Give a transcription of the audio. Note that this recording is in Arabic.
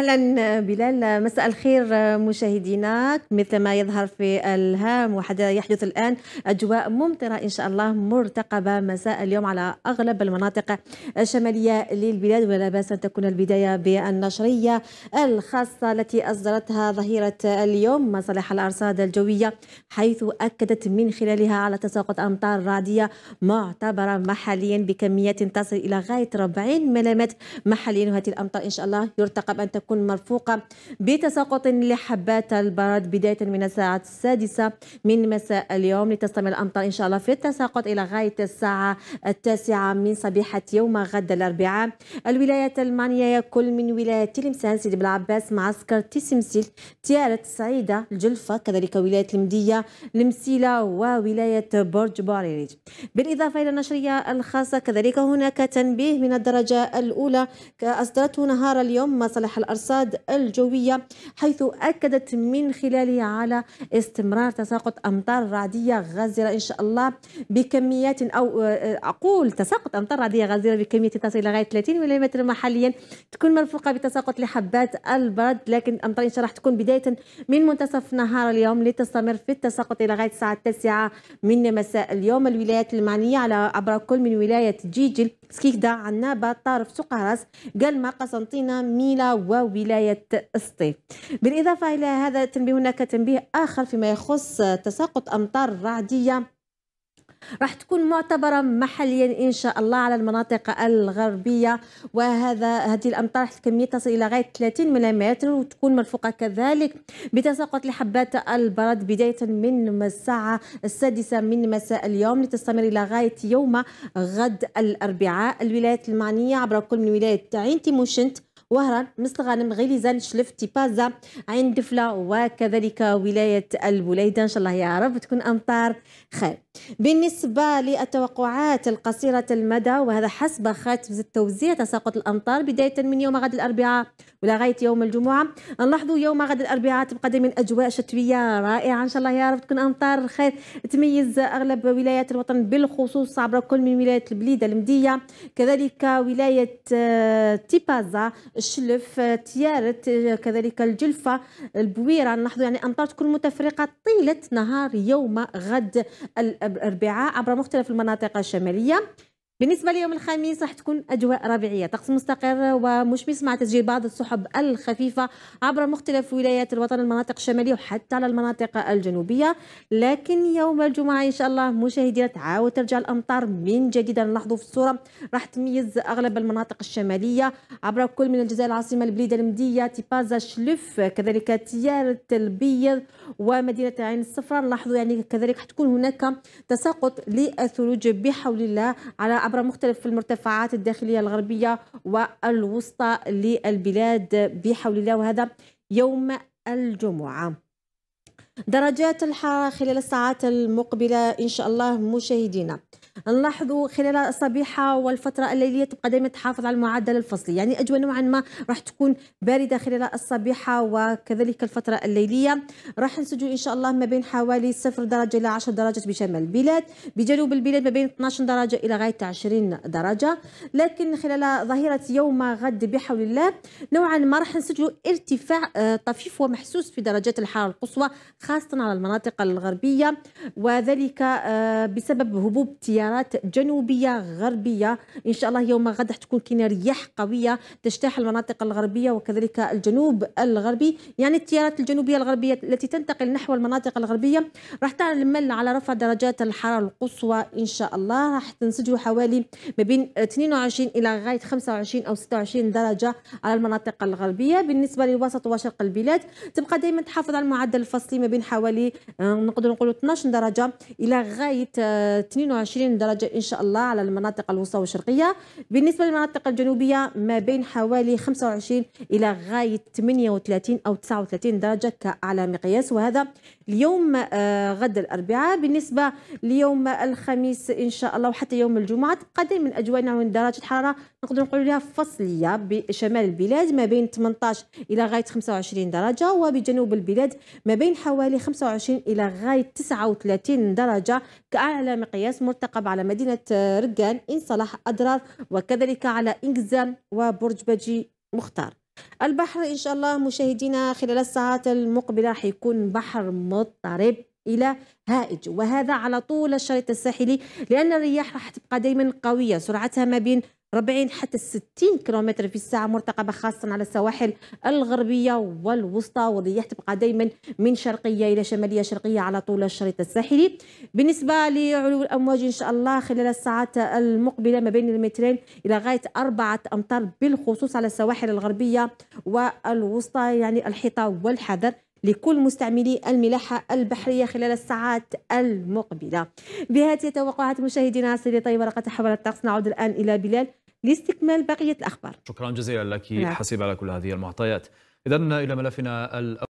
اهلا بلال مساء الخير مشاهدينا مثل ما يظهر في الهام وحدا يحدث الان اجواء ممطره ان شاء الله مرتقبه مساء اليوم على اغلب المناطق الشماليه للبلاد ولا باس ان تكون البدايه بالنشريه الخاصه التي اصدرتها ظهيره اليوم مصالح الارصاد الجويه حيث اكدت من خلالها على تساقط امطار رعديه معتبره محليا بكميات تصل الى غايه 40 ملم محليا وهذه الامطار ان شاء الله يرتقب ان تكون تكون مرفوقة بتساقط لحبات البرد بداية من الساعة السادسة من مساء اليوم لتستمر الأمطار إن شاء الله في التساقط إلى غاية الساعة التاسعة من صبيحة يوم غد الأربعاء الولايات المانية كل من ولاية تلمسان سيدي بلعباس معسكر تسمسيل تيارة سعيدة الجلفة كذلك ولاية المدية المسيلة وولاية برج باريريج بالإضافة إلى النشرية الخاصة كذلك هناك تنبيه من الدرجة الأولى أصدرته نهار اليوم مصالح الأرض الأرصاد الجوية حيث أكدت من خلاله على استمرار تساقط أمطار رعدية غزيرة إن شاء الله بكميات أو آه، أقول تساقط أمطار رعدية غزيرة بكمية تصل إلى غاية 30 ملم محليا تكون مرفوقة بتساقط لحبات البرد لكن أمطار إن شاء الله راح تكون بداية من منتصف نهار اليوم لتستمر في التساقط إلى غاية الساعة التاسعة من مساء اليوم الولايات المعنية على عبر كل من ولاية جيجل سكيكدا عنابة طرف سقراس قلمة قسنطينة ميلا وولاية سطي بالإضافة إلى هذا التنبيه هناك تنبيه آخر فيما يخص تساقط أمطار رعدية راح تكون معتبرة محليا إن شاء الله على المناطق الغربية وهذا هذه الأمطار الكمية تصل إلى غاية 30 ملم وتكون مرفوقة كذلك بتساقط لحبات البرد بداية من الساعة السادسة من مساء اليوم لتستمر إلى غاية يوم غد الأربعاء الولايات المعنية عبر كل من ولاية عين تيموشنت وهران غانم غليزان شلف تيبازا عين دفلة وكذلك ولاية البوليدة إن شاء الله يا رب تكون أمطار خير بالنسبة للتوقعات القصيرة المدى وهذا حسب خاتم التوزيع تساقط الأمطار بداية من يوم غد الأربعاء ولغاية يوم الجمعة نلاحظوا يوم غد الأربعاء تبقى دائما أجواء شتوية رائعة إن شاء الله يا رب تكون أمطار خير تميز أغلب ولايات الوطن بالخصوص عبر كل من ولاية البليدة المدية كذلك ولاية آه، تيبازا الشلف آه، تيارت آه، كذلك الجلفة البويرة نلاحظوا يعني أمطار تكون متفرقة طيلة نهار يوم غد الأربعاء الأربعاء عبر مختلف المناطق الشمالية بالنسبة ليوم الخميس راح تكون أجواء ربيعية طقس مستقر ومشمس مع تسجيل بعض السحب الخفيفة عبر مختلف ولايات الوطن المناطق الشمالية وحتى على المناطق الجنوبية لكن يوم الجمعة إن شاء الله مشاهدينا تعاود ترجع الأمطار من جديد نلاحظوا في الصورة راح تميز أغلب المناطق الشمالية عبر كل من الجزائر العاصمة البليدة المدية تيبازا شلف كذلك تيار البيض ومدينة عين الصفراء نلاحظوا يعني كذلك حتكون هناك تساقط للثلوج بحول الله على عبر مختلف المرتفعات الداخلية الغربية والوسطى للبلاد بحول الله وهذا يوم الجمعة درجات الحرارة خلال الساعات المقبلة إن شاء الله مشاهدينا نلاحظوا خلال الصبيحة والفترة الليلية تبقى دائما تحافظ على المعدل الفصلي يعني أجواء نوعا ما راح تكون باردة خلال الصبيحة وكذلك الفترة الليلية راح نسجل إن شاء الله ما بين حوالي 0 درجة إلى 10 درجات بشمال البلاد بجنوب البلاد ما بين 12 درجة إلى غاية 20 درجة لكن خلال ظهيرة يوم غد بحول الله نوعا ما راح نسجل ارتفاع آه، طفيف ومحسوس في درجات الحرارة القصوى خاصة على المناطق الغربية وذلك آه، بسبب هبوب تيار تيارات جنوبيه غربيه ان شاء الله يوم غد تكون كاينه رياح قويه تجتاح المناطق الغربيه وكذلك الجنوب الغربي يعني التيارات الجنوبيه الغربيه التي تنتقل نحو المناطق الغربيه راح تعمل على رفع درجات الحراره القصوى ان شاء الله راح تنسجوا حوالي ما بين 22 الى غايه 25 او 26 درجه على المناطق الغربيه بالنسبه لوسط وشرق البلاد تبقى دائما تحافظ على المعدل الفصلي ما بين حوالي آه، نقدر نقولوا 12 درجه الى غايه 22 آه، 20 درجة إن شاء الله على المناطق الوسطى والشرقية بالنسبة للمناطق الجنوبية ما بين حوالي 25 إلى غاية 38 أو 39 درجة كأعلى مقياس وهذا اليوم آه، غد الأربعاء بالنسبة ليوم الخميس إن شاء الله وحتى يوم الجمعة قدم من أجواء نعوين درجة حرارة نقدر نقول لها فصلية بشمال البلاد ما بين 18 إلى غاية 25 درجة وبجنوب البلاد ما بين حوالي 25 إلى غاية 39 درجة كأعلى مقياس مرتقب العقب على مدينة رجان إن صلاح أضرار وكذلك على إنجزام وبرج بجي مختار البحر إن شاء الله مشاهدينا خلال الساعات المقبلة حيكون بحر مضطرب الى هائج وهذا على طول الشريط الساحلي لان الرياح راح تبقى دائما قويه سرعتها ما بين 40 حتى 60 كيلومتر في الساعة مرتقبة خاصة على السواحل الغربية والوسطى والرياح تبقى دائما من شرقية إلى شمالية شرقية على طول الشريط الساحلي بالنسبة لعلو الأمواج إن شاء الله خلال الساعات المقبلة ما بين المترين إلى غاية أربعة أمتار بالخصوص على السواحل الغربية والوسطى يعني الحيطة والحذر لكل مستعملي الملاحة البحرية خلال الساعات المقبلة بهذه التوقعات مشاهدينا سيدي طيب ورقة حول الطقس نعود الآن إلى بلال لاستكمال بقية الأخبار شكرا جزيلا لك نعم. حسيب على كل هذه المعطيات إذا إلى ملفنا الأول